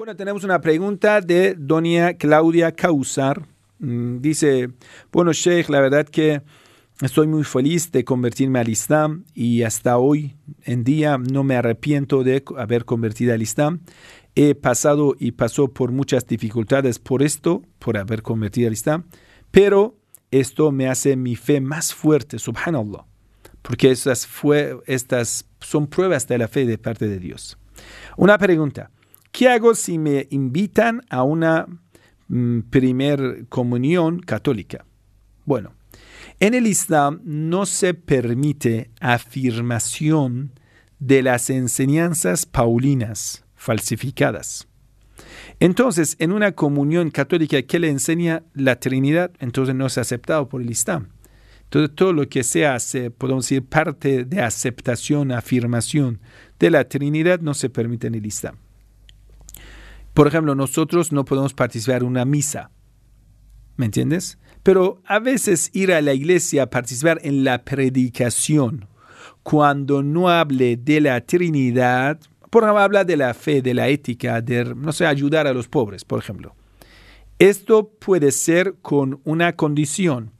Bueno, tenemos una pregunta de doña Claudia Causar. Mm, dice, bueno, Sheikh, la verdad que estoy muy feliz de convertirme al Islam y hasta hoy en día no me arrepiento de haber convertido al Islam. He pasado y pasó por muchas dificultades por esto, por haber convertido al Islam, pero esto me hace mi fe más fuerte, subhanallah, porque estas, fue, estas son pruebas de la fe de parte de Dios. Una pregunta. ¿Qué hago si me invitan a una mm, primer comunión católica? Bueno, en el Islam no se permite afirmación de las enseñanzas paulinas falsificadas. Entonces, en una comunión católica que le enseña la Trinidad, entonces no es aceptado por el Islam. Entonces, todo lo que se podemos decir, parte de aceptación, afirmación de la Trinidad no se permite en el Islam. Por ejemplo, nosotros no podemos participar en una misa, ¿me entiendes? Pero a veces ir a la iglesia a participar en la predicación, cuando no hable de la Trinidad, por ejemplo, habla de la fe, de la ética, de, no sé, ayudar a los pobres, por ejemplo. Esto puede ser con una condición,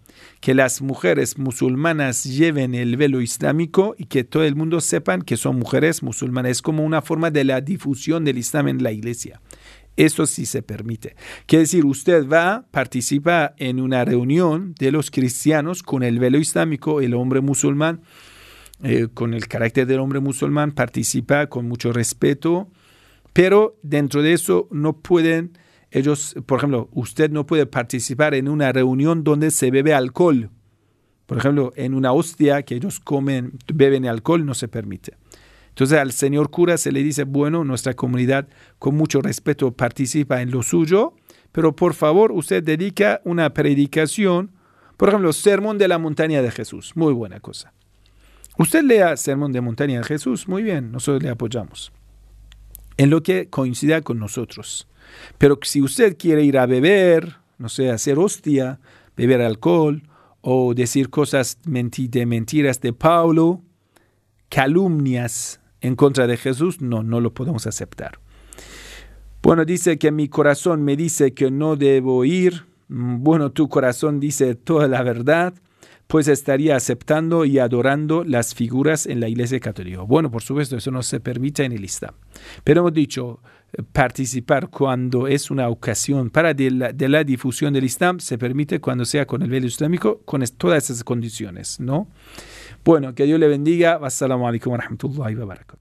que las mujeres musulmanas lleven el velo islámico y que todo el mundo sepan que son mujeres musulmanas. Es como una forma de la difusión del Islam en la iglesia. Eso sí se permite. Quiere decir, usted va, a participar en una reunión de los cristianos con el velo islámico, el hombre musulmán, eh, con el carácter del hombre musulmán, participa con mucho respeto, pero dentro de eso no pueden, ellos, por ejemplo, usted no puede participar en una reunión donde se bebe alcohol. Por ejemplo, en una hostia que ellos comen, beben alcohol, no se permite. Entonces al señor cura se le dice, bueno, nuestra comunidad con mucho respeto participa en lo suyo, pero por favor usted dedica una predicación, por ejemplo, Sermón de la Montaña de Jesús, muy buena cosa. Usted lea Sermón de Montaña de Jesús, muy bien, nosotros le apoyamos, en lo que coincida con nosotros. Pero si usted quiere ir a beber, no sé, hacer hostia, beber alcohol o decir cosas de mentiras de Pablo, calumnias, en contra de Jesús, no, no lo podemos aceptar. Bueno, dice que mi corazón me dice que no debo ir. Mm, bueno, tu corazón dice toda la verdad pues estaría aceptando y adorando las figuras en la Iglesia Católica. Bueno, por supuesto, eso no se permite en el Islam. Pero hemos dicho, eh, participar cuando es una ocasión para de la, difusión del Islam se permite cuando sea con el velo islámico, con todas esas condiciones, ¿no? Bueno, que Dios le bendiga. Wassalamu alaikum wa rahmatullahi wa barakatuh.